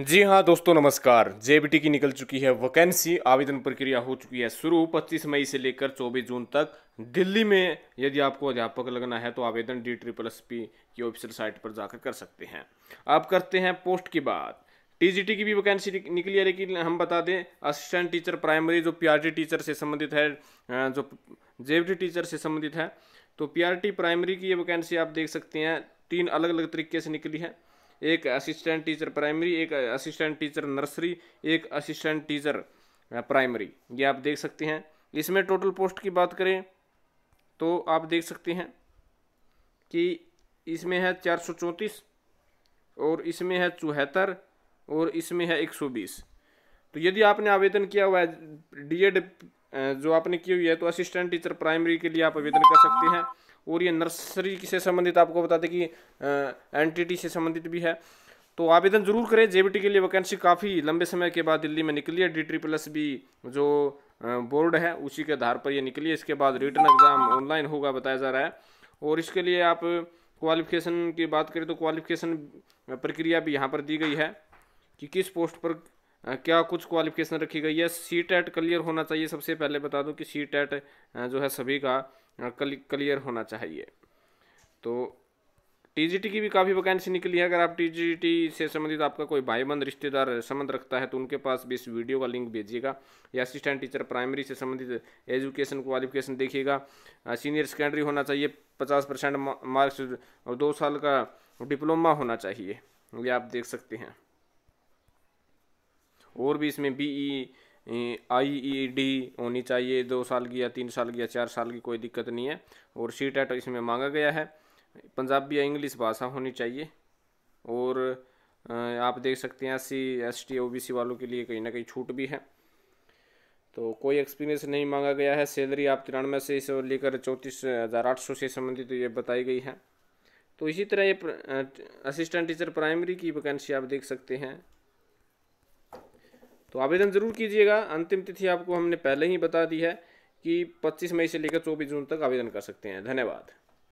जी हाँ दोस्तों नमस्कार जेबीटी की निकल चुकी है वैकेंसी आवेदन प्रक्रिया हो चुकी है शुरू 25 मई से लेकर 24 जून तक दिल्ली में यदि आपको अध्यापक लगना है तो आवेदन डी ट्रिपल एस पी की ऑफिशियल साइट पर जाकर कर सकते हैं आप करते हैं पोस्ट की बात टीजीटी की भी वैकेंसी निकली है लेकिन हम बता दें असिस्टेंट टीचर प्राइमरी जो पी टीचर से संबंधित है जो जेबीटी टीचर से संबंधित है तो पी प्राइमरी की ये वैकेंसी आप देख सकते हैं तीन अलग अलग तरीके से निकली है एक असिस्टेंट टीचर प्राइमरी एक असिस्टेंट टीचर नर्सरी एक असिस्टेंट टीचर प्राइमरी ये आप देख सकते हैं इसमें टोटल पोस्ट की बात करें तो आप देख सकते हैं कि इसमें है चार सौ चौंतीस और इसमें है चौहत्तर और इसमें है एक सौ बीस तो यदि आपने आवेदन किया हुआ है डी एड जो आपने की हुई है तो असिस्टेंट टीचर प्राइमरी के लिए आप आवेदन कर सकते हैं और ये नर्सरी से संबंधित आपको बता दें कि एनटीटी से संबंधित भी है तो आवेदन जरूर करें जेबीटी के लिए वैकेंसी काफ़ी लंबे समय के बाद दिल्ली में निकली है डी ट्री प्लस भी जो बोर्ड है उसी के आधार पर ये निकली है इसके बाद रिटर्न एग्ज़ाम ऑनलाइन होगा बताया जा रहा है और इसके लिए आप क्वालिफिकेशन की बात करें तो क्वालिफिकेशन प्रक्रिया भी यहाँ पर दी गई है कि किस पोस्ट पर क्या कुछ क्वालिफिकेशन रखी गई है सी टेट क्लियर होना चाहिए सबसे पहले बता दूं कि सी टेट जो है सभी का क्लियर होना चाहिए तो टीजीटी की भी काफ़ी वैकेंसी निकली है अगर आप टीजीटी से संबंधित आपका कोई बंद रिश्तेदार संबंध रखता है तो उनके पास भी इस वीडियो का लिंक भेजिएगा या असिस्टेंट टीचर प्राइमरी से संबंधित एजुकेशन क्वालिफिकेशन देखिएगा सीनियर सेकेंडरी होना चाहिए पचास परसेंट मार्क्स और दो साल का डिप्लोमा होना चाहिए ये आप देख सकते हैं और भी इसमें बी ई आई ई डी होनी चाहिए दो साल की या तीन साल की या चार साल की कोई दिक्कत नहीं है और सी टेट इसमें मांगा गया है पंजाबी या इंग्लिश भाषा होनी चाहिए और आप देख सकते हैं C S T O B C वालों के लिए कहीं ना कहीं छूट भी है तो कोई एक्सपीरियंस नहीं मांगा गया है सैलरी आप तिरानवे से इसे लेकर चौंतीस हज़ार आठ सौ से संबंधित तो ये बताई गई है तो इसी तरह ये असिस्टेंट टीचर प्राइमरी की वैकेंसी आप देख सकते हैं तो आवेदन ज़रूर कीजिएगा अंतिम तिथि आपको हमने पहले ही बता दी है कि 25 मई से लेकर 24 जून तक आवेदन कर सकते हैं धन्यवाद